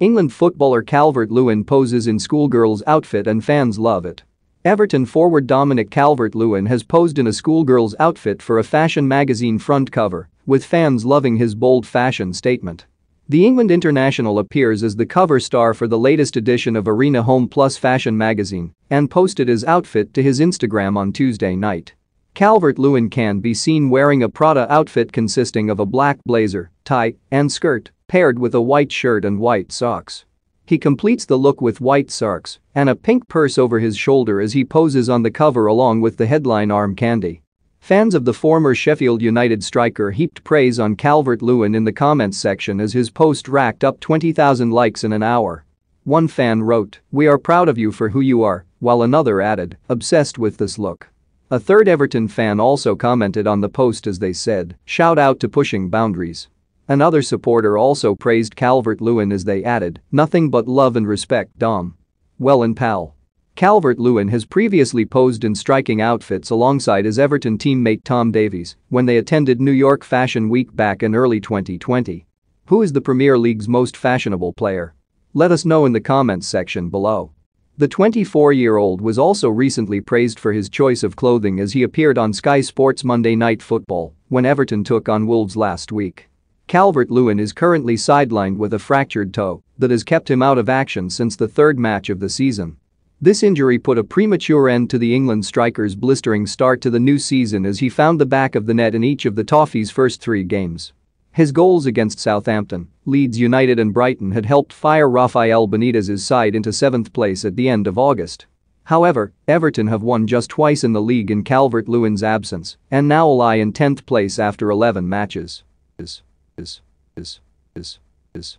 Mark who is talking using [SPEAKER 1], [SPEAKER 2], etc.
[SPEAKER 1] England footballer Calvert Lewin poses in schoolgirl's outfit and fans love it. Everton forward Dominic Calvert Lewin has posed in a schoolgirl's outfit for a fashion magazine front cover, with fans loving his bold fashion statement. The England international appears as the cover star for the latest edition of Arena Home Plus fashion magazine and posted his outfit to his Instagram on Tuesday night. Calvert-Lewin can be seen wearing a Prada outfit consisting of a black blazer, tie, and skirt, paired with a white shirt and white socks. He completes the look with white socks and a pink purse over his shoulder as he poses on the cover along with the headline arm candy. Fans of the former Sheffield United striker heaped praise on Calvert-Lewin in the comments section as his post racked up 20,000 likes in an hour. One fan wrote, "We are proud of you for who you are," while another added, "Obsessed with this look." A third Everton fan also commented on the post as they said, shout out to pushing boundaries. Another supporter also praised Calvert-Lewin as they added, nothing but love and respect Dom. Well and pal. Calvert-Lewin has previously posed in striking outfits alongside his Everton teammate Tom Davies when they attended New York Fashion Week back in early 2020. Who is the Premier League's most fashionable player? Let us know in the comments section below. The 24-year-old was also recently praised for his choice of clothing as he appeared on Sky Sports Monday Night Football when Everton took on Wolves last week. Calvert-Lewin is currently sidelined with a fractured toe that has kept him out of action since the third match of the season. This injury put a premature end to the England striker's blistering start to the new season as he found the back of the net in each of the Toffees' first three games. His goals against Southampton, Leeds United and Brighton had helped fire Rafael Benitez's side into seventh place at the end of August. However, Everton have won just twice in the league in Calvert-Lewin's absence and now lie in 10th place after 11 matches. Is, is, is, is, is.